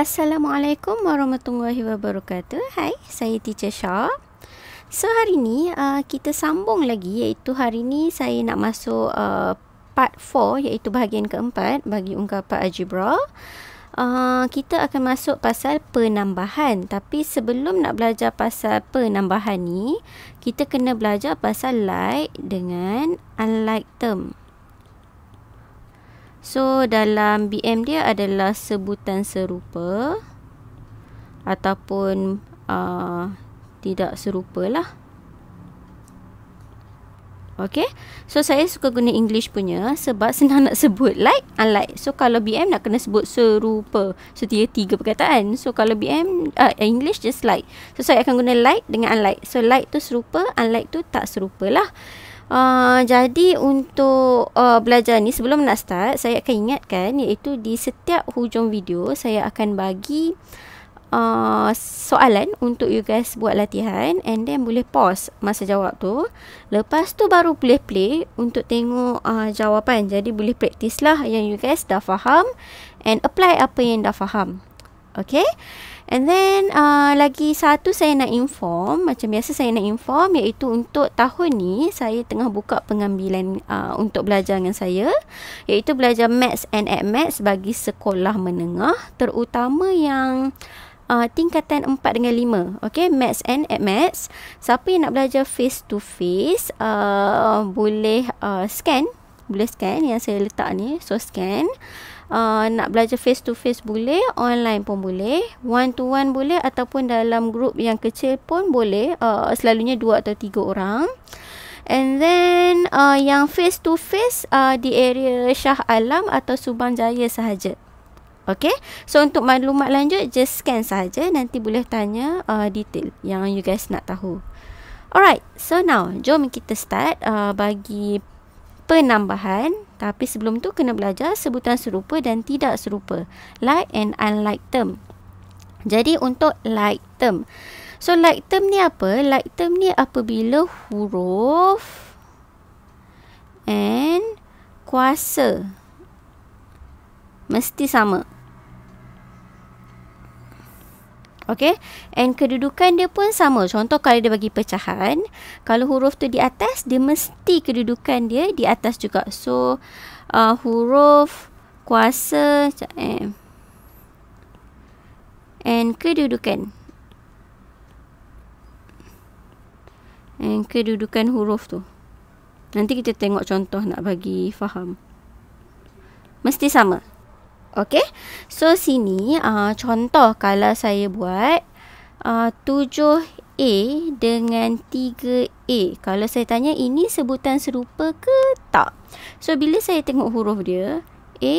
Assalamualaikum warahmatullahi wabarakatuh. Hai, saya Teacher Shah. So hari ni uh, kita sambung lagi iaitu hari ni saya nak masuk uh, part 4 iaitu bahagian keempat bagi ungkapan algebra. Uh, kita akan masuk pasal penambahan. Tapi sebelum nak belajar pasal penambahan ni, kita kena belajar pasal like dengan unlike term. So dalam BM dia adalah sebutan serupa ataupun uh, tidak serupa lah. Okay. So saya suka guna English punya sebab senang nak sebut like, unlike. So kalau BM nak kena sebut serupa. So dia tiga perkataan. So kalau BM, uh, English just like. So saya akan guna like dengan unlike. So like tu serupa, unlike tu tak serupa lah. Uh, jadi untuk uh, belajar ni sebelum nak start saya akan ingatkan iaitu di setiap hujung video saya akan bagi uh, soalan untuk you guys buat latihan and then boleh pause masa jawab tu. Lepas tu baru boleh play untuk tengok uh, jawapan. Jadi boleh practice lah yang you guys dah faham and apply apa yang dah faham. Okay. And then uh, lagi satu saya nak inform, macam biasa saya nak inform iaitu untuk tahun ni saya tengah buka pengambilan uh, untuk belajar dengan saya iaitu belajar Maths and Maths bagi sekolah menengah terutama yang uh, tingkatan 4 dengan 5. Okay, Maths and Maths Siapa yang nak belajar face to face boleh uh, scan, boleh scan yang saya letak ni, so scan uh, nak belajar face to face boleh, online pun boleh, one to one boleh ataupun dalam grup yang kecil pun boleh, uh, selalunya dua atau tiga orang. And then uh, yang face to face di area Shah Alam atau Subang Jaya sahaja. Okay, so untuk maklumat lanjut just scan sahaja nanti boleh tanya uh, detail yang you guys nak tahu. Alright, so now jom kita start uh, bagi penambahan tapi sebelum tu kena belajar sebutan serupa dan tidak serupa like and unlike term jadi untuk like term so like term ni apa like term ni apabila huruf and kuasa mesti sama Okay. And kedudukan dia pun sama. Contoh kalau dia bagi pecahan. Kalau huruf tu di atas, dia mesti kedudukan dia di atas juga. So, uh, huruf kuasa. Eh. And kedudukan. And kedudukan huruf tu. Nanti kita tengok contoh nak bagi faham. Mesti sama. Okay. So, sini uh, contoh kalau saya buat uh, 7A dengan 3A. Kalau saya tanya ini sebutan serupa ke tak? So, bila saya tengok huruf dia, A,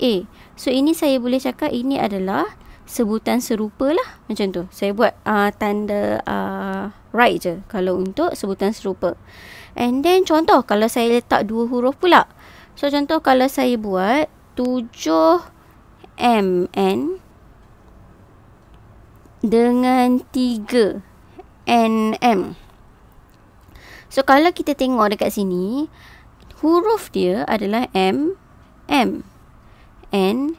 A. So, ini saya boleh cakap ini adalah sebutan serupa lah. Macam tu. Saya buat uh, tanda uh, right je kalau untuk sebutan serupa. And then, contoh kalau saya letak dua huruf pula. So, contoh kalau saya buat 7 mn dengan 3 nm. So kalau kita tengok dekat sini, huruf dia adalah m m n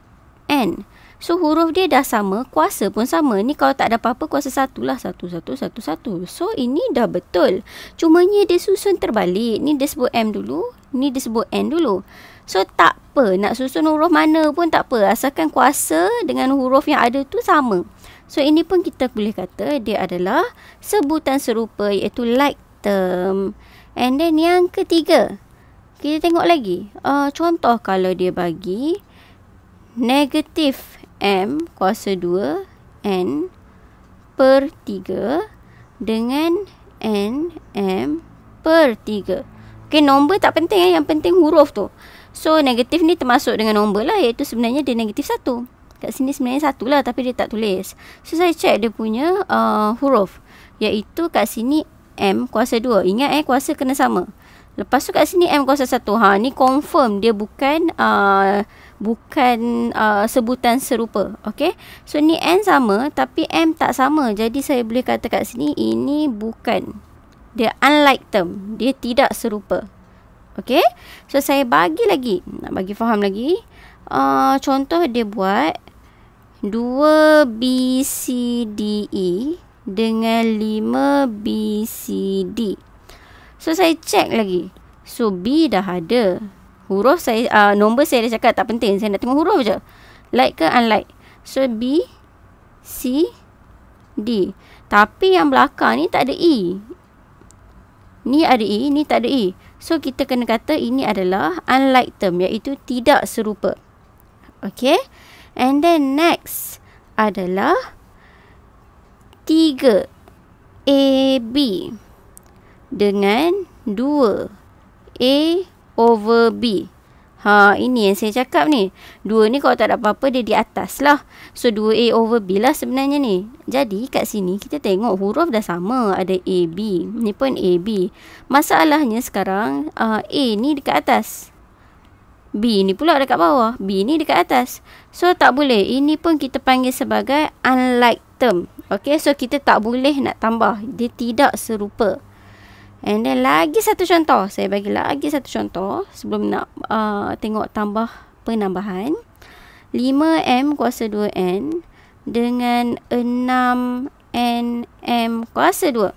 n. So huruf dia dah sama, kuasa pun sama. Ni kalau tak ada apa-apa kuasa satu lah satu, satu, satu, satu. So ini dah betul. Cumanya dia susun terbalik. Ni dia sebut M dulu, ni dia sebut N dulu. So tak apa nak susun huruf mana pun tak apa asalkan kuasa dengan huruf yang ada tu sama. So ini pun kita boleh kata dia adalah sebutan serupa iaitu like term. And then yang ketiga. Kita tengok lagi. Uh, contoh kalau dia bagi negatif M kuasa 2 N per 3 dengan N M per 3. Okay, nombor tak penting eh. Yang penting huruf tu. So negatif ni termasuk dengan nombor lah iaitu sebenarnya dia negatif satu. Kat sini sebenarnya satu lah tapi dia tak tulis. So saya check dia punya uh, huruf iaitu kat sini M kuasa 2. Ingat eh kuasa kena sama. Lepas tu kat sini M kuasa 1. Ha ni confirm dia bukan uh, bukan uh, sebutan serupa. Okay. So ni N sama tapi M tak sama. Jadi saya boleh kata kat sini ini bukan. Dia unlike term. Dia tidak serupa. Okay. So, saya bagi lagi. Nak bagi faham lagi. Uh, contoh dia buat 2 B, C, D, E dengan 5 B, C, D. So, saya check lagi. So, B dah ada. Huruf saya, uh, nombor saya dah cakap tak penting. Saya nak tengok huruf je. Like ke unlike. So, B, C, D. Tapi yang belakang ni tak ada E ni ada E, ni tak ada E. So, kita kena kata ini adalah unlike term, iaitu tidak serupa. Okay. And then, next adalah 3 AB dengan 2 A over B. Ha, ini yang saya cakap ni. dua ni kalau tak ada apa-apa, dia di atas lah. So, dua a over B lah sebenarnya ni. Jadi, kat sini kita tengok huruf dah sama. Ada a b, Ni pun a b. Masalahnya sekarang, uh, A ni dekat atas. B ni pula dekat bawah. B ni dekat atas. So, tak boleh. Ini pun kita panggil sebagai unlike term. Okay, so kita tak boleh nak tambah. Dia tidak serupa. And then lagi satu contoh. Saya bagi lagi satu contoh. Sebelum nak uh, tengok tambah penambahan. 5M kuasa 2N dengan 6NM kuasa 2.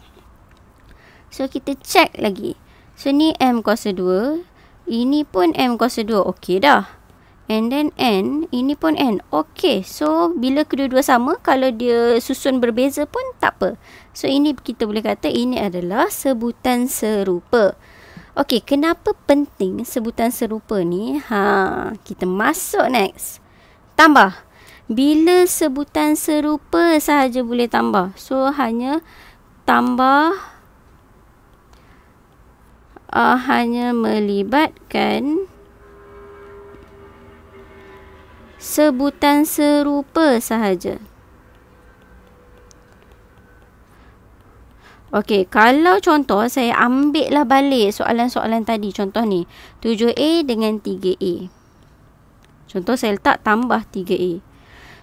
So kita check lagi. So ni M kuasa 2. Ini pun M kuasa 2. Okey dah. And then N, ini pun N. Okay, so bila kedua-dua sama, kalau dia susun berbeza pun tak apa. So ini kita boleh kata ini adalah sebutan serupa. Okay, kenapa penting sebutan serupa ni? Ha, kita masuk next. Tambah. Bila sebutan serupa sahaja boleh tambah. So hanya tambah uh, hanya melibatkan sebutan serupa sahaja. Okey, kalau contoh saya lah balik soalan-soalan tadi. Contoh ni, 7A dengan 3A. Contoh saya letak tambah 3A.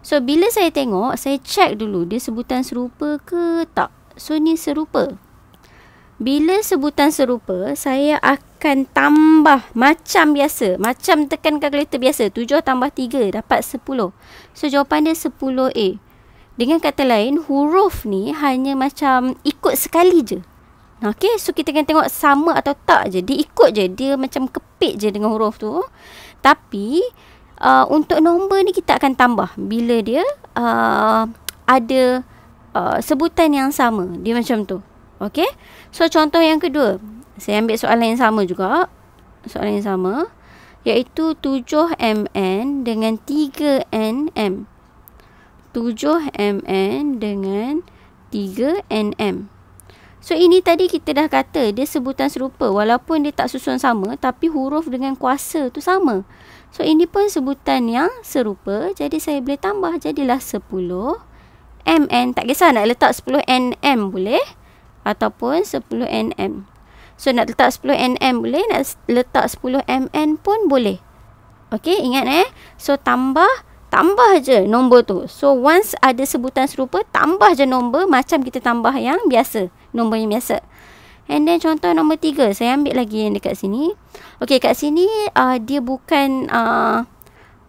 So, bila saya tengok, saya check dulu dia sebutan serupa ke tak. So, ni Serupa. Bila sebutan serupa, saya akan tambah macam biasa. Macam tekan kalkulator biasa. 7 tambah 3 dapat 10. So, jawapan dia 10A. Dengan kata lain, huruf ni hanya macam ikut sekali je. Okay, so kita akan tengok sama atau tak je. Dia ikut je. Dia macam kepit je dengan huruf tu. Tapi, uh, untuk nombor ni kita akan tambah. Bila dia uh, ada uh, sebutan yang sama. Dia macam tu. Okey. So contoh yang kedua. Saya ambil soalan yang sama juga. Soalan yang sama iaitu 7mn dengan 3nm. 7mn dengan 3nm. So ini tadi kita dah kata dia sebutan serupa walaupun dia tak susun sama tapi huruf dengan kuasa tu sama. So ini pun sebutan yang serupa jadi saya boleh tambah jadilah 10 mn tak kisah nak letak 10 nm boleh ataupun 10nm. So nak letak 10nm boleh, nak letak 10mn pun boleh. Okey, ingat eh. So tambah, tambah je nombor tu. So once ada sebutan serupa, tambah je nombor macam kita tambah yang biasa. Nombor yang biasa. And then contoh nombor tiga, saya ambil lagi yang dekat sini. Okey, kat sini uh, dia bukan... Uh,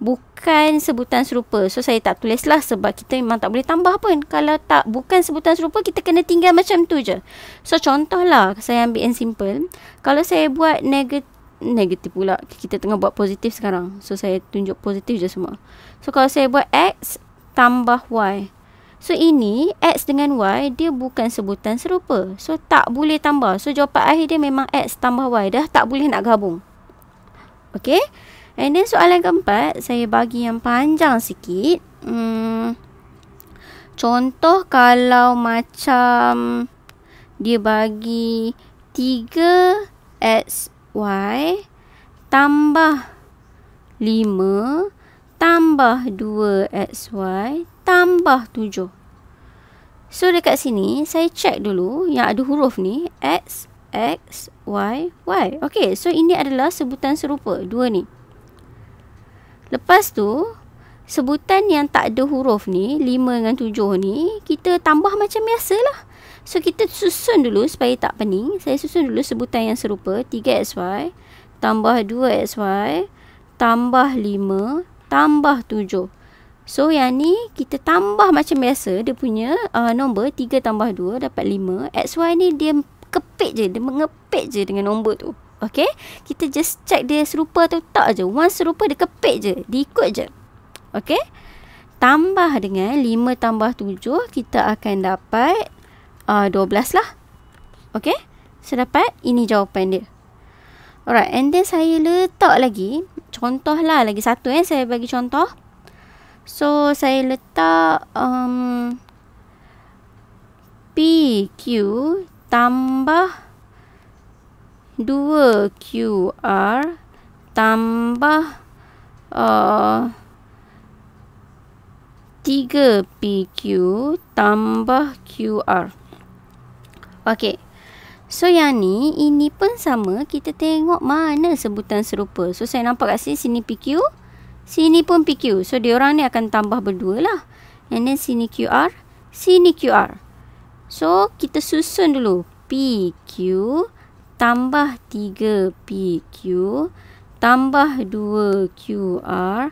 bukan sebutan serupa. So saya tak tulislah sebab kita memang tak boleh tambah pun. Kalau tak bukan sebutan serupa kita kena tinggal macam tu je. So contohlah saya ambil yang simple. Kalau saya buat negatif negatif pula. Kita tengah buat positif sekarang. So saya tunjuk positif je semua. So kalau saya buat x tambah y. So ini x dengan y dia bukan sebutan serupa. So tak boleh tambah. So jawapan akhir dia memang x tambah y dah tak boleh nak gabung. Okay. And then soalan keempat, saya bagi yang panjang sikit. Hmm, contoh kalau macam dia bagi 3xy tambah 5 tambah 2xy tambah 7. So dekat sini saya check dulu yang ada huruf ni x x y y. Okay, so ini adalah sebutan serupa dua ni. Lepas tu, sebutan yang tak ada huruf ni, 5 dengan 7 ni, kita tambah macam biasalah. So, kita susun dulu supaya tak pening. Saya susun dulu sebutan yang serupa. 3XY tambah 2XY tambah 5 tambah 7. So, yang ni kita tambah macam biasa. Dia punya uh, nombor 3 tambah 2 dapat 5. XY ni dia kepit je. Dia mengepit je dengan nombor tu. Okay. Kita just check dia serupa atau tak je. Once serupa dia kepek je. Dia ikut je. Okay. Tambah dengan 5 tambah 7. Kita akan dapat uh, 12 lah. Okay. So dapat ini jawapan dia. Alright. And then saya letak lagi. Contoh lah. Lagi satu eh. Saya bagi contoh. So saya letak. Um, P, Q. Tambah. 2QR tambah uh, 3PQ tambah QR. Okey. So yang ni, ini pun sama. Kita tengok mana sebutan serupa. So saya nampak kat sini, sini PQ. Sini pun PQ. So dia orang ni akan tambah berdua lah. And then sini QR. Sini QR. So kita susun dulu. PQ. PQ tambah 3PQ tambah 2QR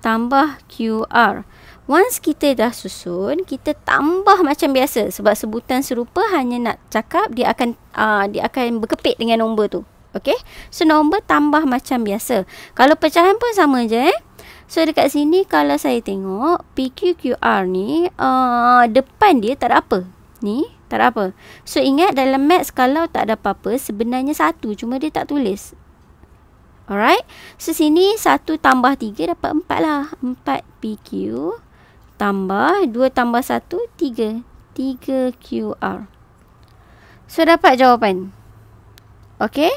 tambah QR. Once kita dah susun, kita tambah macam biasa sebab sebutan serupa hanya nak cakap dia akan uh, dia akan berkepit dengan nombor tu. Okay? So nombor tambah macam biasa. Kalau pecahan pun sama je eh. So dekat sini kalau saya tengok PQQR ni uh, depan dia tak ada apa. Ni tak ada apa. So ingat dalam maths kalau tak ada apa-apa sebenarnya satu cuma dia tak tulis. Alright. So sini satu tambah tiga dapat empat lah. Empat PQ tambah dua tambah satu tiga. Tiga QR. So dapat jawapan. Okay.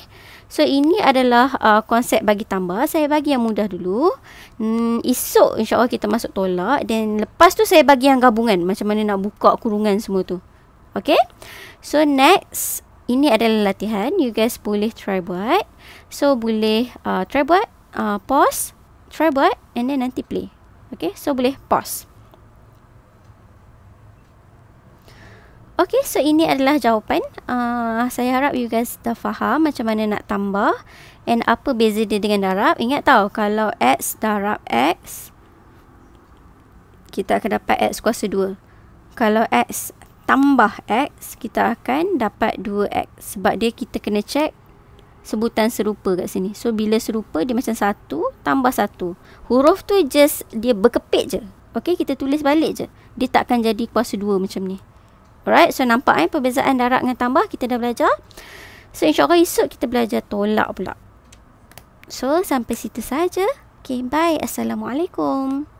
So ini adalah uh, konsep bagi tambah. Saya bagi yang mudah dulu. Hmm, esok insyaAllah kita masuk tolak. Dan lepas tu saya bagi yang gabungan. Macam mana nak buka kurungan semua tu. Okay. So, next. Ini adalah latihan. You guys boleh try buat. So, boleh uh, try buat. Uh, pause. Try buat. And then nanti play. Okay. So, boleh pause. Okay. So, ini adalah jawapan. Uh, saya harap you guys dah faham macam mana nak tambah. And apa beza dia dengan darab. Ingat tau. Kalau X darab X. Kita akan dapat X kuasa 2. Kalau X tambah X kita akan dapat 2X sebab dia kita kena check sebutan serupa kat sini. So bila serupa dia macam 1 tambah 1. Huruf tu just dia berkepit je. Okay kita tulis balik je. Dia takkan jadi kuasa 2 macam ni. Alright so nampak kan eh, perbezaan darab dengan tambah kita dah belajar. So insyaAllah esok kita belajar tolak pula. So sampai situ saja. Okay bye. Assalamualaikum.